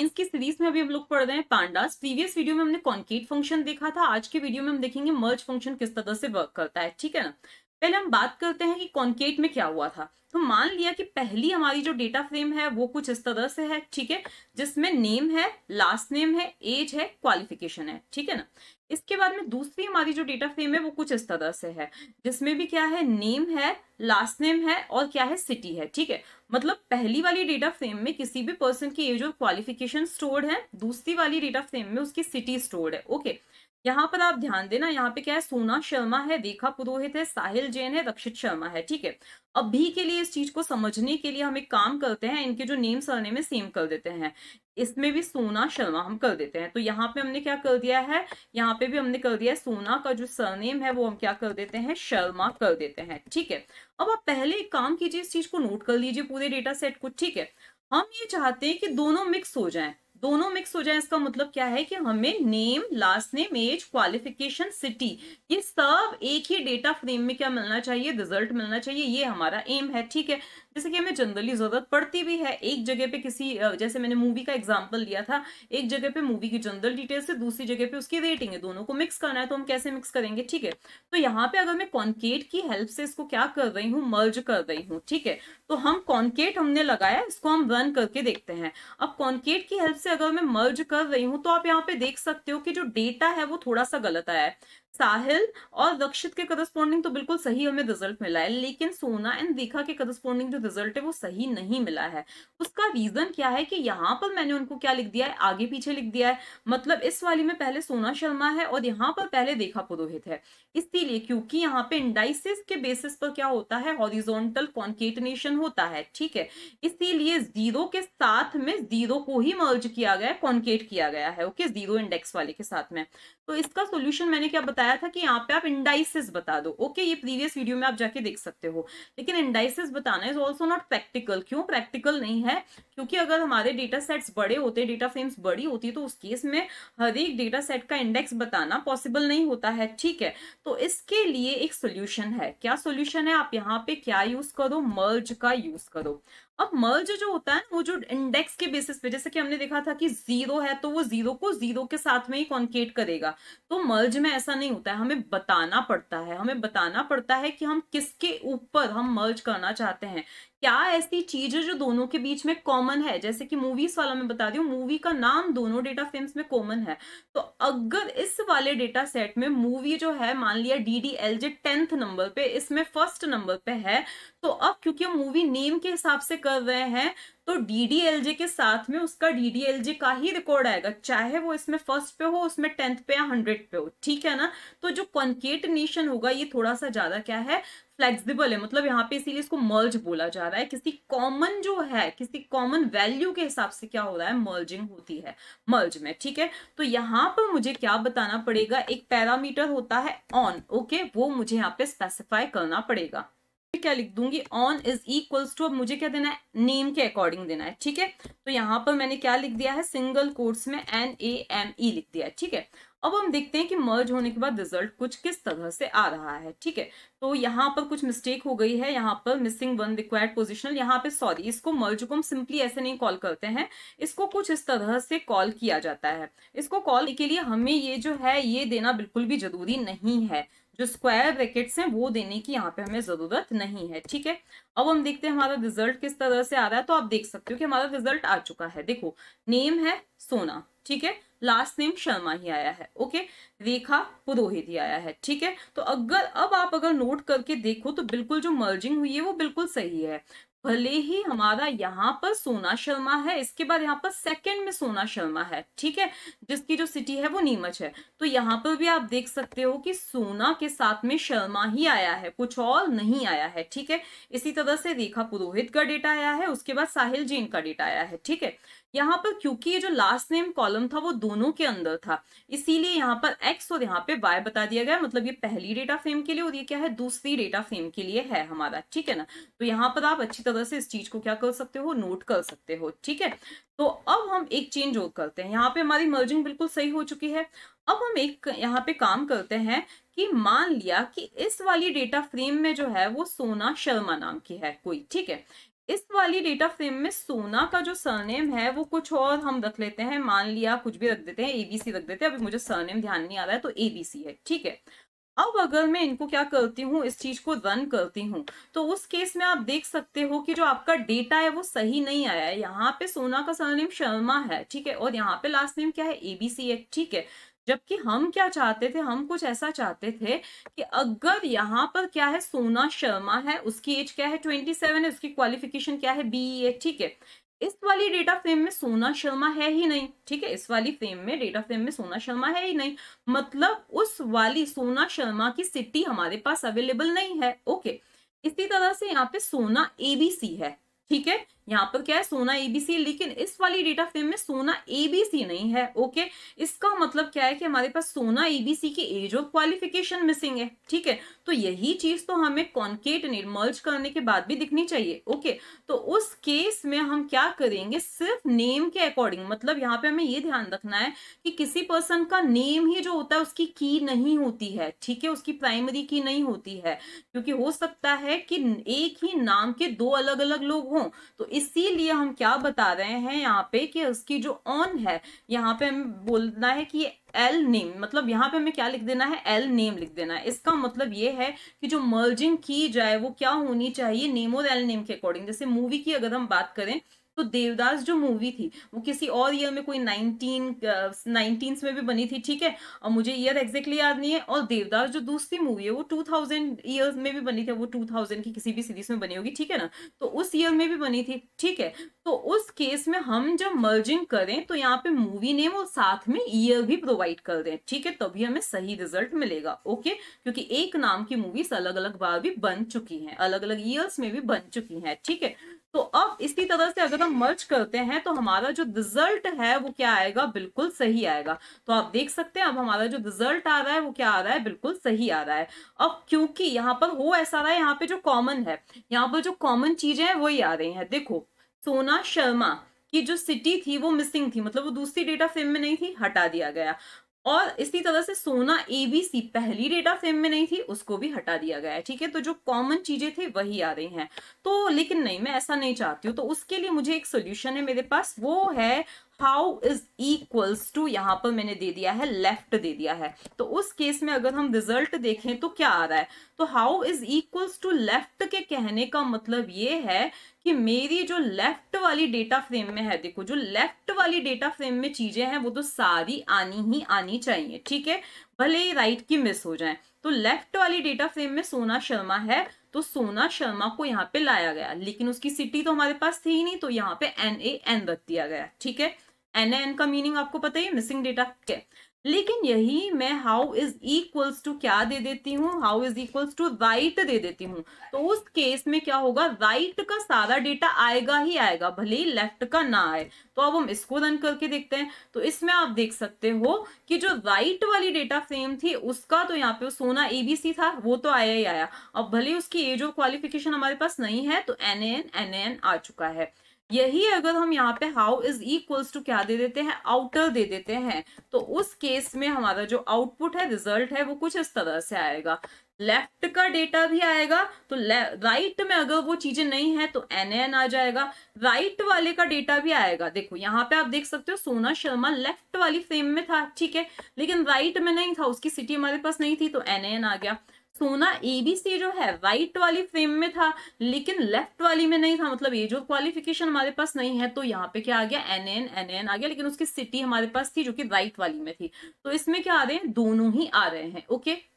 इनकी सीरीज में अभी हम लोग पढ़ रहे हैं पांडास प्रीवियस वीडियो में हमने कॉन्क्रीट फंक्शन देखा था आज के वीडियो में हम देखेंगे मर्ज फंक्शन किस तरह से वर्क करता है ठीक है ना पहले हम बात करते हैं कि कॉन्केट में क्या हुआ था तो मान लिया कि पहली हमारी जो डेटा फ्रेम है वो कुछ इस तरह से है ठीक है जिसमें नेम है लास्ट नेम है एज है क्वालिफिकेशन है ठीक है ना इसके बाद में दूसरी हमारी जो डेटा फ्रेम है वो कुछ इस तरह से है जिसमें भी क्या है नेम है लास्ट नेम है और क्या है सिटी है ठीक है मतलब पहली वाली डेटा फ्रेम में किसी भी पर्सन की एज और क्वालिफिकेशन स्टोर्ड है दूसरी वाली डेटा फ्रेम में उसकी सिटी स्टोर्ड है ओके okay. यहाँ पर आप ध्यान देना यहाँ पे क्या है सोना शर्मा है रेखा पुरोहित है साहिल जैन है रक्षित शर्मा है ठीक है अब भी के लिए इस चीज को समझने के लिए हम एक काम करते हैं इनके जो नेम सरने में सेम कर देते हैं इसमें भी सोना शर्मा हम कर देते हैं तो यहाँ पे हमने क्या कर दिया है यहाँ पे भी हमने कर दिया है सोना का जो सरनेम है वो हम क्या कर देते हैं शर्मा कर देते हैं ठीक है अब आप पहले एक काम कीजिए इस चीज को नोट कर लीजिए पूरे डेटा सेट को ठीक है हम ये चाहते हैं कि दोनों मिक्स हो जाए दोनों मिक्स हो जाए इसका मतलब क्या है कि हमें name last name age qualification city ये सब एक ही डेटा फ्रेम में क्या मिलना चाहिए रिजल्ट मिलना चाहिए ये हमारा एम है ठीक है जैसे कि हमें जनरली ज़रूरत पड़ती भी है एक जगह पे किसी जैसे मैंने मूवी का एग्जाम्पल लिया था एक जगह पे मूवी की जनरल डिटेल्स है दूसरी जगह पे उसकी रेटिंग है दोनों को मिक्स करना है तो हम कैसे मिक्स करेंगे ठीक है तो यहाँ पे अगर मैं कॉन्केट की हेल्प से इसको क्या कर रही हूँ मर्ज कर रही हूँ ठीक है तो हम कॉन्केट हमने लगाया इसको हम रन करके देखते हैं अब कॉन्केट की हेल्प से जगह मैं मर्ज कर रही हूँ तो आप यहाँ पे देख सकते हो कि जो डेटा है वो थोड़ा सा गलत आया है साहिल और रक्षित के करस्पॉन्डिंग तो बिल्कुल सही हमें रिजल्ट मिला है लेकिन सोना एंड दीखा के करस्पॉन्डिंग जो रिजल्ट है वो सही नहीं मिला है उसका रीजन क्या है कि यहाँ पर मैंने उनको क्या लिख दिया है आगे पीछे लिख दिया है मतलब इस वाली में पहले सोना शर्मा है और यहाँ पर पहले देखा पुरोहित है इसीलिए क्योंकि यहाँ पे इंडाइसिस के बेसिस पर क्या होता है हॉरिजोनटल कॉन्केटनेशन होता है ठीक है इसीलिए जीरो के साथ में जीरो को ही मर्ज किया गया है कॉन्केट किया गया है ओके जीरो इंडेक्स वाले के साथ में तो इसका सोल्यूशन मैंने क्या बताया बताया था कि यहाँ पे आप इंडाइसिस बता दो ओके ये प्रीवियस वीडियो में आप जाके देख सकते हो लेकिन इंडाइसिस बताना इज ऑल्सो नॉट प्रैक्टिकल क्यों प्रैक्टिकल नहीं है क्योंकि अगर हमारे डेटा सेट्स बड़े होते डेटा फ्रेम्स बड़ी होती है तो उस केस में हर एक डेटा सेट का इंडेक्स बताना पॉसिबल नहीं होता है ठीक है तो इसके लिए एक सोल्यूशन है क्या सोल्यूशन है आप यहाँ पे क्या यूज करो मर्ज का यूज करो अब मर्ज जो होता है वो जो इंडेक्स के बेसिस पे जैसे कि हमने देखा था कि जीरो है तो वो जीरो को जीरो के साथ में ही कॉन्केट करेगा तो मर्ज में ऐसा नहीं होता है हमें बताना पड़ता है हमें बताना पड़ता है कि हम किसके ऊपर हम मर्ज करना चाहते हैं क्या ऐसी चीज है जो दोनों के बीच में कॉमन है जैसे कि मूवीज वाला मैं बता दूं मूवी का नाम दोनों डेटा फ्रेम्स में कॉमन है तो अगर इस वाले डेटा सेट में मूवी जो है मान लिया D D L J tenth number पे इसमें फर्स्ट नंबर पे है तो अब क्योंकि हम मूवी नेम के हिसाब से कर रहे हैं तो डी के साथ में उसका डी का ही रिकॉर्ड आएगा चाहे वो इसमें फर्स्ट पे हो उसमें टेंथ पे या हंड्रेड पे हो ठीक है ना तो जो कॉन्केट नेशन होगा ये थोड़ा सा ज्यादा क्या है फ्लेक्सिबल है मतलब यहाँ पे इसीलिए इसको मर्ज बोला जा रहा है किसी कॉमन जो है किसी कॉमन वैल्यू के हिसाब से क्या हो रहा है मर्जिंग होती है मर्ज में ठीक है तो यहाँ पर मुझे क्या बताना पड़ेगा एक पैरामीटर होता है ऑन ओके okay? वो मुझे यहाँ पे स्पेसिफाई करना पड़ेगा क्या लिख दूंगी ऑन इज इक्वल्स टू अब मुझे क्या देना है नेम के अकॉर्डिंग देना है ठीक है तो यहाँ पर मैंने क्या लिख दिया है सिंगल कोर्स में एन ए एम ई लिख दिया है ठीक है अब हम देखते हैं कि मर्ज होने के बाद रिजल्ट कुछ किस तरह से आ रहा है ठीक है तो यहाँ पर कुछ मिस्टेक हो गई है यहाँ पर मिसिंग वन रिक्वायर्ड पोजिशनल यहाँ पे सॉरी इसको मर्ज को हम सिंपली ऐसे नहीं कॉल करते हैं इसको कुछ इस तरह से कॉल किया जाता है इसको कॉल के लिए हमें ये जो है ये देना बिल्कुल भी जरूरी नहीं है जो स्क्वायर ब्रैकेट्स हैं वो देने की यहाँ पे हमें ज़रूरत नहीं है ठीक है अब हम देखते हैं हमारा रिजल्ट किस तरह से आ रहा है तो आप देख सकते हो कि हमारा रिजल्ट आ चुका है देखो नेम है सोना ठीक है लास्ट नेम शर्मा ही आया है ओके रेखा पुरोहित ही आया है ठीक है तो अगर अब आप अगर नोट करके देखो तो बिल्कुल जो मर्जिंग हुई है वो बिल्कुल सही है भले ही हमारा यहाँ पर सोना शर्मा है इसके बाद यहाँ पर सेकंड में सोना शर्मा है ठीक है जिसकी जो सिटी है वो नीमच है तो यहाँ पर भी आप देख सकते हो कि सोना के साथ में शर्मा ही आया है कुछ और नहीं आया है ठीक है इसी तरह से रेखा पुरोहित का डेटा आया है उसके बाद साहिल जैन का डेटा आया है ठीक है यहाँ पर क्योंकि ये जो लास्ट नेम कॉलम था वो दोनों के अंदर था इसीलिए यहाँ पर एक्स और यहाँ पे वाई बता दिया गया मतलब ये पहली डेटा फ्रेम के लिए और ये क्या है दूसरी डेटा फ्रेम के लिए है हमारा ठीक है ना तो यहाँ पर आप अच्छी तरह से इस चीज को क्या कर सकते हो नोट कर सकते हो ठीक है तो अब हम एक चेंज और करते हैं यहाँ पे हमारी मर्जिंग बिल्कुल सही हो चुकी है अब हम एक यहाँ पे काम करते हैं कि मान लिया कि इस वाली डेटा फ्रेम में जो है वो सोना शर्मा नाम की है कोई ठीक है इस वाली डेटा फ्रेम में सोना का जो सरनेम है वो कुछ और हम रख लेते हैं मान लिया कुछ भी रख देते हैं एबीसी रख देते हैं अभी मुझे सरनेम ध्यान नहीं आ रहा है तो एबीसी है ठीक है अब अगर मैं इनको क्या करती हूँ इस चीज को रन करती हूँ तो उस केस में आप देख सकते हो कि जो आपका डेटा है वो सही नहीं आया है यहाँ पे सोना का सरनेम शर्मा है ठीक है और यहाँ पे लास्ट नेम क्या है एबीसी है ठीक है जबकि हम क्या चाहते थे हम कुछ ऐसा चाहते थे कि अगर यहाँ पर क्या है सोना शर्मा है उसकी एज क्या है ट्वेंटी सेवन है उसकी क्वालिफिकेशन क्या है बी है e ठीक है इस वाली डेटा फ्रेम में सोना शर्मा है ही नहीं ठीक है इस वाली फ्रेम में डेटा फ्रेम में सोना शर्मा है ही नहीं मतलब उस वाली सोना शर्मा की सिटी हमारे पास अवेलेबल नहीं है ओके इसी तरह से यहाँ पे सोना एबीसी है ठीक है यहाँ पर क्या है सोना एबीसी लेकिन इस वाली डेटा फ्रेम में सोना एबीसी नहीं है ओके इसका मतलब क्या है कि हमारे पास सोना एबीसी की एज ऑफ क्वालिफिकेशन मिसिंग है ठीक है तो यही चीज तो हमें कॉन्केट निर्मर्ज करने के बाद भी दिखनी चाहिए ओके तो उस केस में हम क्या करेंगे सिर्फ नेम के अकॉर्डिंग मतलब यहाँ पे हमें ये ध्यान रखना है कि किसी पर्सन का नेम ही जो होता है उसकी की नहीं होती है ठीक है उसकी प्राइमरी की नहीं होती है क्योंकि हो सकता है कि एक ही नाम के दो अलग अलग लोग हों तो इसीलिए हम क्या बता रहे हैं यहाँ पे कि उसकी जो ऑन है यहाँ पे हमें बोलना है कि एल नेम मतलब यहाँ पे हमें क्या लिख देना है एल नेम लिख देना है इसका मतलब ये है कि जो मर्जिंग की जाए वो क्या होनी चाहिए नेम और एल नेम के अकॉर्डिंग जैसे मूवी की अगर हम बात करें तो देवदास जो मूवी थी वो किसी और ईयर में कोई नाइनटीन नाइनटीन्स uh, में भी बनी थी ठीक है और मुझे ईयर एग्जैक्टली याद नहीं है और देवदास जो दूसरी मूवी है वो टू थाउजेंड ईयर्स में भी बनी थी वो टू थाउजेंड की किसी भी सीरीज में बनी होगी ठीक है ना तो उस ईयर में भी बनी थी ठीक है तो उस केस में हम जब मर्जिंग करें तो यहाँ पे मूवी नेम और साथ में ईयर भी प्रोवाइड कर दें ठीक है तभी हमें सही रिजल्ट मिलेगा ओके क्योंकि एक नाम की मूवीज अलग अलग बार भी बन चुकी हैं अलग अलग ईयर्स में भी बन चुकी हैं ठीक है तो अब इसी तरह से अगर हम मर्ज करते हैं तो हमारा जो रिजल्ट है वो क्या आएगा बिल्कुल सही आएगा तो आप देख सकते हैं अब हमारा जो रिजल्ट आ रहा है वो क्या आ रहा है बिल्कुल सही आ रहा है अब क्योंकि यहाँ पर हो ऐसा रहा है यहाँ पे जो कॉमन है यहाँ पर जो कॉमन चीजें हैं वही आ रही है देखो सोना शर्मा की जो सिटी थी वो मिसिंग थी मतलब वो दूसरी डेटा फ्रेम में नहीं थी हटा दिया गया और इसी तरह से सोना ए बी सी पहली डेटा फ्रेम में नहीं थी उसको भी हटा दिया गया है ठीक है तो जो कॉमन चीजें थी वही आ रही हैं तो लेकिन नहीं मैं ऐसा नहीं चाहती हूँ तो उसके लिए मुझे एक सोल्यूशन है मेरे पास वो है हाउ इज इक्वल्स टू यहाँ पर मैंने दे दिया है लेफ्ट दे दिया है तो उस केस में अगर हम रिजल्ट देखें तो क्या आ रहा है तो how is equals to left के कहने का मतलब ये है कि मेरी जो लेफ्ट वाली डेटा फ्रेम में है देखो जो लेफ्ट वाली डेटा फ्रेम में चीजें हैं वो तो सारी आनी ही आनी चाहिए ठीक है भले ही राइट की मिस हो जाए तो लेफ्ट वाली डेटा फ्रेम में सोना शर्मा है तो सोना शर्मा को यहाँ पे लाया गया लेकिन उसकी सिटी तो हमारे पास थी ही नहीं तो यहाँ पे एन ए एन रख दिया गया ठीक है एन ए एन का मीनिंग आपको पता ही मिसिंग डेटा लेकिन यही मैं हाउ इज इक्वल्स टू क्या दे देती हूँ how is equals to right दे देती हूँ तो उस केस में क्या होगा राइट right का सारा डेटा आएगा ही आएगा भले ही लेफ्ट का ना आए तो अब हम इसको रन करके देखते हैं तो इसमें आप देख सकते हो कि जो राइट right वाली डेटा फ्रेम थी उसका तो यहाँ पे सोना एबीसी था वो तो आया ही आया अब भले उसकी एज ऑफ क्वालिफिकेशन हमारे पास नहीं है तो एन एन एन एन आ चुका है यही अगर हम यहाँ पे हाउ इज इक्वल्स टू क्या दे देते हैं आउटर दे देते हैं तो उस केस में हमारा जो आउटपुट है रिजल्ट है वो कुछ इस तरह से आएगा लेफ्ट का डेटा भी आएगा तो राइट में अगर वो चीजें नहीं है तो एन एन आ जाएगा राइट वाले का डेटा भी आएगा देखो यहाँ पे आप देख सकते हो सोना शर्मा लेफ्ट वाली फ्रेम में था ठीक है लेकिन राइट में नहीं था उसकी सिटी हमारे पास नहीं थी तो एन एन आ गया सोना एबीसी जो है राइट वाली फ्रेम में था लेकिन लेफ्ट वाली में नहीं था मतलब ये जो क्वालिफिकेशन हमारे पास नहीं है तो यहाँ पे क्या आ गया एन एन एन एन आ गया लेकिन उसकी सिटी हमारे पास थी जो कि राइट वाली में थी तो इसमें क्या आ रहे हैं दोनों ही आ रहे हैं ओके